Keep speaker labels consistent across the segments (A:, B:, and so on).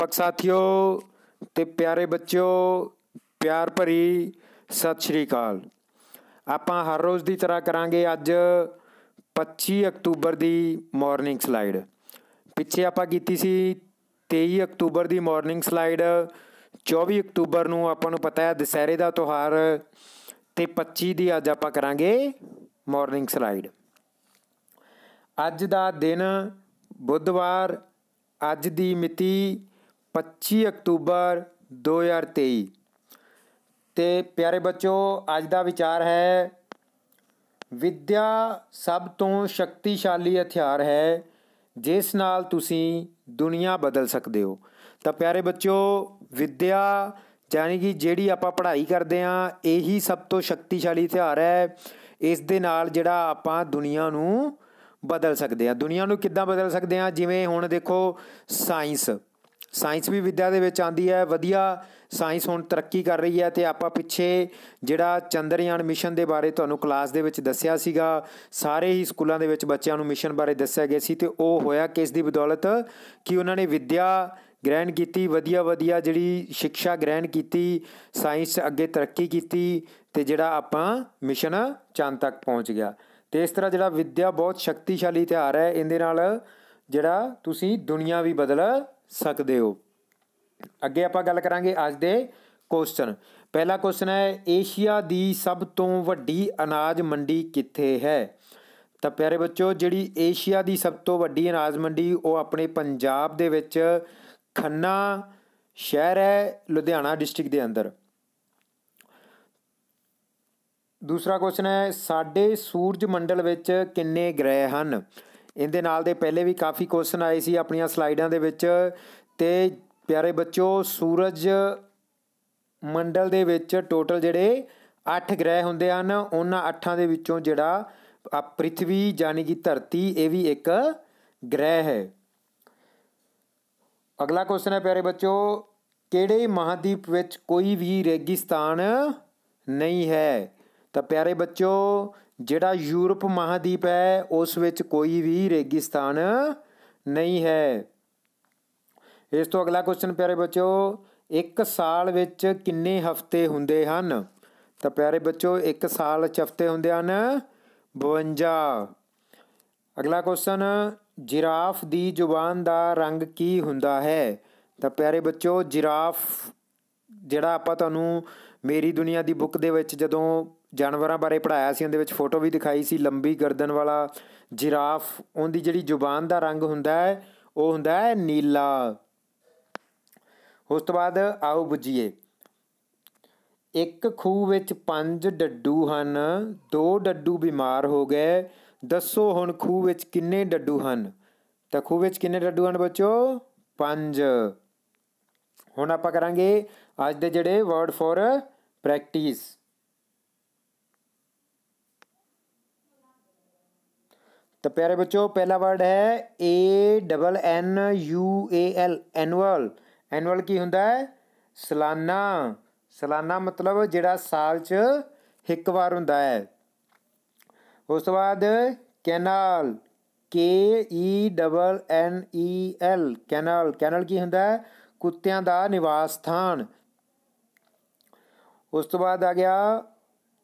A: ਦੀਪਕ ਸਾਥੀਓ ਤੇ ਪਿਆਰੇ ਬੱਚਿਓ ਪਿਆਰ ਭਰੀ ਸਤਿ ਸ਼੍ਰੀ ਅਕਾਲ ਆਪਾਂ ਹਰ ਰੋਜ਼ ਦੀ ਤਰ੍ਹਾਂ ਕਰਾਂਗੇ ਅੱਜ 25 ਅਕਤੂਬਰ ਦੀ ਮਾਰਨਿੰਗ ਸਲਾਈਡ ਪਿੱਛੇ ਆਪਾਂ ਕੀਤੀ ਸੀ 23 ਅਕਤੂਬਰ ਦੀ ਮਾਰਨਿੰਗ ਸਲਾਈਡ 24 ਅਕਤੂਬਰ ਨੂੰ ਆਪਾਂ ਨੂੰ ਪਤਾ ਹੈ ਦਸਹਿਰੇ ਦਾ ਤਿਉਹਾਰ ਤੇ 25 ਦੀ ਅੱਜ ਆਪਾਂ ਕਰਾਂਗੇ ਮਾਰਨਿੰਗ ਸਲਾਈਡ ਅੱਜ ਦਾ ਦਿਨ ਬੁੱਧਵਾਰ ਅੱਜ ਦੀ ਮਿਤੀ 25 ਅਕਤੂਬਰ 2023 ਤੇ ਪਿਆਰੇ ਬੱਚੋ ਅੱਜ ਦਾ ਵਿਚਾਰ ਹੈ ਵਿਦਿਆ ਸਭ ਤੋਂ ਸ਼ਕਤੀਸ਼ਾਲੀ ਹਥਿਆਰ ਹੈ ਜਿਸ ਨਾਲ ਤੁਸੀਂ ਦੁਨੀਆ ਬਦਲ ਸਕਦੇ ਹੋ ਤਾਂ ਪਿਆਰੇ ਬੱਚੋ ਵਿਦਿਆ ਯਾਨੀ ਕਿ ਜਿਹੜੀ ਆਪਾਂ ਪੜ੍ਹਾਈ ਕਰਦੇ ਆ ਇਹੀ ਸਭ ਤੋਂ ਸ਼ਕਤੀਸ਼ਾਲੀ ਹਥਿਆਰ ਹੈ ਇਸ ਦੇ ਨਾਲ ਜਿਹੜਾ ਆਪਾਂ ਦੁਨੀਆ ਨੂੰ ਬਦਲ ਸਕਦੇ ਆ ਦੁਨੀਆ ਨੂੰ ਕਿੱਦਾਂ ਬਦਲ ਸਕਦੇ ਆ ਜਿਵੇਂ ਹੁਣ ਦੇਖੋ ਸਾਇੰਸ ਸਾਇੰਸ ਵੀ ਵਿੱਦਿਆ ਦੇ ਵਿੱਚ ਆਂਦੀ ਹੈ ਵਧੀਆ ਸਾਇੰਸ ਹੁਣ ਤਰੱਕੀ ਕਰ ਰਹੀ ਹੈ ਤੇ ਆਪਾਂ ਪਿੱਛੇ ਜਿਹੜਾ ਚੰਦਰਯਾਨ ਮਿਸ਼ਨ ਦੇ ਬਾਰੇ ਤੁਹਾਨੂੰ ਕਲਾਸ ਦੇ ਵਿੱਚ ਦੱਸਿਆ ਸੀਗਾ ਸਾਰੇ ਹੀ ਸਕੂਲਾਂ ਦੇ ਵਿੱਚ ਬੱਚਿਆਂ ਨੂੰ ਮਿਸ਼ਨ ਬਾਰੇ ਦੱਸਿਆ ਗਿਆ ਸੀ ਤੇ ਉਹ ਹੋਇਆ ਕਿਸ ਦੀ ਬਦੌਲਤ ਕਿ ਉਹਨਾਂ ਨੇ ਵਿੱਦਿਆ ਗ੍ਰਹਿਣ ਕੀਤੀ ਵਧੀਆ ਵਧੀਆ ਜਿਹੜੀ ਸਿੱਖਿਆ ਗ੍ਰਹਿਣ ਕੀਤੀ ਸਾਇੰਸ ਅੱਗੇ ਤਰੱਕੀ ਕੀਤੀ ਤੇ ਜਿਹੜਾ ਆਪਾਂ ਮਿਸ਼ਨ ਚੰਦ ਤੱਕ ਪਹੁੰਚ ਗਿਆ ਤੇ ਇਸ ਤਰ੍ਹਾਂ ਜਿਹੜਾ ਵਿੱਦਿਆ ਬਹੁਤ ਸ਼ਕਤੀਸ਼ਾਲੀ ਹਥਿਆਰ ਹੈ ਇਹਦੇ ਨਾਲ ਜਿਹੜਾ ਤੁਸੀਂ ਦੁਨੀਆ ਵੀ ਬਦਲ ਸਕਦੇ ਹੋ ਅੱਗੇ ਆਪਾਂ ਗੱਲ ਕਰਾਂਗੇ ਅੱਜ ਦੇ ਕੁਐਸਚਨ ਪਹਿਲਾ ਕੁਐਸਚਨ ਹੈ ਏਸ਼ੀਆ ਦੀ ਸਭ ਤੋਂ ਵੱਡੀ ਅਨਾਜ ਮੰਡੀ ਕਿੱਥੇ ਹੈ ਤਾਂ ਪਿਆਰੇ ਬੱਚੋ ਜਿਹੜੀ ਏਸ਼ੀਆ ਦੀ ਸਭ ਤੋਂ ਵੱਡੀ ਅਨਾਜ ਮੰਡੀ ਉਹ ਆਪਣੇ ਪੰਜਾਬ ਦੇ ਵਿੱਚ ਖੰਨਾ ਸ਼ਹਿਰ ਹੈ ਲੁਧਿਆਣਾ ਡਿਸਟ੍ਰਿਕਟ ਦੇ ਅੰਦਰ ਦੂਸਰਾ ਕੁਐਸਚਨ ਹੈ ਸਾਡੇ ਸੂਰਜ ਮੰਡਲ ਵਿੱਚ ਕਿੰਨੇ ਗ੍ਰਹਿ ਹਨ ਇਹਦੇ ਨਾਲ ਦੇ ਪਹਿਲੇ ਵੀ ਕਾਫੀ ਕੁਐਸਚਨ ਆਏ ਸੀ ਆਪਣੀਆਂ ਸਲਾਈਡਾਂ ਦੇ ਵਿੱਚ ਤੇ ਪਿਆਰੇ ਬੱਚੋ ਸੂਰਜ ਮੰਡਲ ਦੇ ਵਿੱਚ ਟੋਟਲ ਜਿਹੜੇ 8 ਗ੍ਰਹਿ ਹੁੰਦੇ ਹਨ ਉਹਨਾਂ 8ਾਂ ਦੇ ਵਿੱਚੋਂ ਜਿਹੜਾ ਪ੍ਰਿਥਵੀ ਯਾਨੀ ਕਿ ਧਰਤੀ ਇਹ ਵੀ ਇੱਕ ਗ੍ਰਹਿ ਹੈ ਅਗਲਾ ਕੁਐਸਚਨ ਹੈ ਪਿਆਰੇ ਬੱਚੋ ਕਿਹੜੇ ਮਹਾਦੀਪ ਵਿੱਚ ਕੋਈ ਵੀ ਰੇਗਿਸਤਾਨ ਨਹੀਂ ਹੈ ਤਾਂ ਪਿਆਰੇ ਬੱਚੋ ਜਿਹੜਾ ਯੂਰਪ ਮਹਾਦੀਪ ਹੈ ਉਸ ਵਿੱਚ ਕੋਈ ਵੀ ਰੇਗਿਸਤਾਨ ਨਹੀਂ ਹੈ ਇਸ ਤੋਂ ਅਗਲਾ ਕੁਐਸਚਨ ਪਿਆਰੇ ਬੱਚੋ ਇੱਕ ਸਾਲ ਵਿੱਚ ਕਿੰਨੇ ਹਫ਼ਤੇ ਹੁੰਦੇ ਹਨ ਤਾਂ ਪਿਆਰੇ ਬੱਚੋ ਇੱਕ ਸਾਲ ਚ ਹਫ਼ਤੇ ਹੁੰਦੇ ਹਨ 52 ਅਗਲਾ ਕੁਐਸਚਨ ਜਿਰਾਫ ਦੀ ਜ਼ੁਬਾਨ ਦਾ ਰੰਗ ਕੀ ਹੁੰਦਾ ਹੈ ਤਾਂ ਪਿਆਰੇ ਬੱਚੋ ਜਿਰਾਫ ਜਿਹੜਾ ਆਪਾਂ ਤੁਹਾਨੂੰ ਮੇਰੀ ਦੁਨੀਆ ਦੀ ਬੁੱਕ ਦੇ ਵਿੱਚ ਜਦੋਂ ਜਾਨਵਰਾਂ ਬਾਰੇ ਪੜਾਇਆ ਸੀ ਉਹਦੇ ਵਿੱਚ ਫੋਟੋ ਵੀ ਦਿਖਾਈ ਸੀ ਲੰਬੀ ਗਰਦਨ ਵਾਲਾ ਜਿਰਾਫ ਉਹਦੀ ਜਿਹੜੀ ਜ਼ੁਬਾਨ ਦਾ ਰੰਗ ਹੁੰਦਾ ਹੈ ਉਹ ਹੁੰਦਾ ਹੈ ਨੀਲਾ ਉਸ ਤੋਂ ਬਾਅਦ ਆਓ ਬੁੱਝੀਏ ਇੱਕ ਖੂਹ ਵਿੱਚ ਪੰਜ ਡੱਡੂ ਹਨ ਦੋ ਡੱਡੂ ਬਿਮਾਰ ਹੋ ਗਏ ਦੱਸੋ ਹੁਣ ਖੂਹ ਵਿੱਚ ਕਿੰਨੇ ਡੱਡੂ ਹਨ ਤਾਂ ਖੂਹ ਵਿੱਚ ਕਿੰਨੇ ਡੱਡੂ ਹਨ ਬੱਚੋ ਪੰਜ ਹੁਣ ਆਪਾਂ ਕਰਾਂਗੇ ਅੱਜ ਦੇ ਜਿਹੜੇ ਵਰਡ ਫੋਰ ਪ੍ਰੈਕਟਿਸ ਤਾਂ ਪਿਆਰੇ ਬੱਚੋ ਪਹਿਲਾ ਵਰਡ ਹੈ A double N U A L annual annual ਕੀ ਹੁੰਦਾ ਹੈ ਸਾਲਾਨਾ ਸਾਲਾਨਾ ਮਤਲਬ ਜਿਹੜਾ ਸਾਲ 'ਚ ਇੱਕ ਵਾਰ ਹੁੰਦਾ ਹੈ ਉਸ ਤੋਂ ਬਾਅਦ kennel K E double N E L kennel kennel ਕੀ ਹੁੰਦਾ ਹੈ ਕੁੱਤਿਆਂ ਦਾ ਨਿਵਾਸ ਸਥਾਨ ਉਸ ਤੋਂ ਬਾਅਦ ਆ ਗਿਆ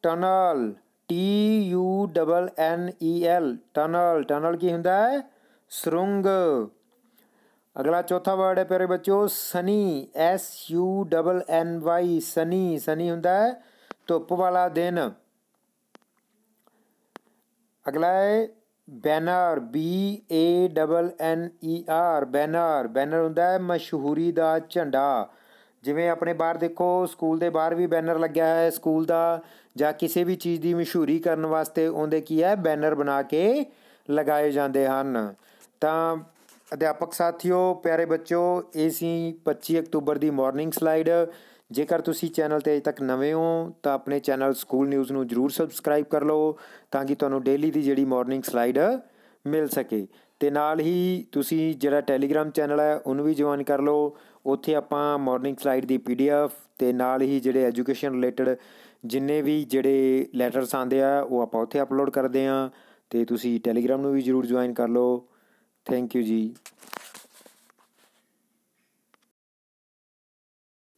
A: tunnel T U double N E L tunnel tunnel ਕੀ ਹੁੰਦਾ ਹੈ ਸੁਰੰਗ ਅਗਲਾ ਚੌਥਾ ਵਰਡ ਹੈ ਪਿਆਰੇ ਬੱਚੋ sunny S U double N Y sunny sunny ਹੁੰਦਾ ਹੈ ਧੁੱਪ ਵਾਲਾ ਦਿਨ ਅਗਲਾ ਹੈ banner B A double N E R banner banner ਹੁੰਦਾ ਹੈ ਮਸ਼ਹੂਰੀ ਦਾ ਝੰਡਾ ਜਿਵੇਂ ਆਪਣੇ ਬਾਹਰ ਦੇਖੋ ਸਕੂਲ ਦੇ ਬਾਹਰ ਵੀ ਬੈਨਰ ਲੱਗਿਆ ਹੈ ਸਕੂਲ ਦਾ ਜਾਂ ਕਿਸੇ ਵੀ ਚੀਜ਼ ਦੀ ਮਸ਼ਹੂਰੀ ਕਰਨ ਵਾਸਤੇ ਉਹਦੇ ਕੀ ਹੈ ਬੈਨਰ ਬਣਾ ਕੇ ਲਗਾਏ ਜਾਂਦੇ ਹਨ ਤਾਂ ਅਧਿਆਪਕ ਸਾਥੀਓ ਪਿਆਰੇ ਬੱਚਿਓ ਇਹ ਸੀ 25 ਅਕਤੂਬਰ ਦੀ ਮਾਰਨਿੰਗ ਸਲਾਈਡ ਜੇਕਰ ਤੁਸੀਂ ਚੈਨਲ ਤੇ ਅਜੇ ਤੱਕ ਨਵੇਂ ਹੋ ਤਾਂ ਆਪਣੇ ਚੈਨਲ ਸਕੂਲ ਨਿਊਜ਼ ਨੂੰ ਜਰੂਰ ਸਬਸਕ੍ਰਾਈਬ ਕਰ ਲਓ ਤਾਂ ਕਿ ਤੁਹਾਨੂੰ ਡੇਲੀ ਦੀ ਜਿਹੜੀ ਮਾਰਨਿੰਗ ਸਲਾਈਡ ਮਿਲ ਸਕੇ ਤੇ ਨਾਲ ਹੀ ਤੁਸੀਂ ਜਿਹੜਾ ਟੈਲੀਗ੍ਰਾਮ ਚੈਨਲ ਹੈ ਉਹਨੂੰ ਵੀ ਜੁਆਇਨ ਕਰ ਲਓ ਉੱਥੇ ਆਪਾਂ ਮਾਰਨਿੰਗ ਸਲਾਈਡ ਦੀ ਪੀਡੀਐਫ ਤੇ ਨਾਲ ਹੀ ਜਿਹੜੇ ਐਜੂਕੇਸ਼ਨ ਰਿਲੇਟਡ ਜਿੰਨੇ ਵੀ ਜਿਹੜੇ ਲੈਟਰਸ ਆਉਂਦੇ ਆ ਉਹ ਆਪਾਂ ਉੱਥੇ ਅਪਲੋਡ ਕਰਦੇ ਆ ਤੇ ਤੁਸੀਂ ਟੈਲੀਗ੍ਰਾਮ ਨੂੰ ਵੀ ਜ਼ਰੂਰ ਜੁਆਇਨ ਕਰ ਲਓ ਥੈਂਕ ਯੂ ਜੀ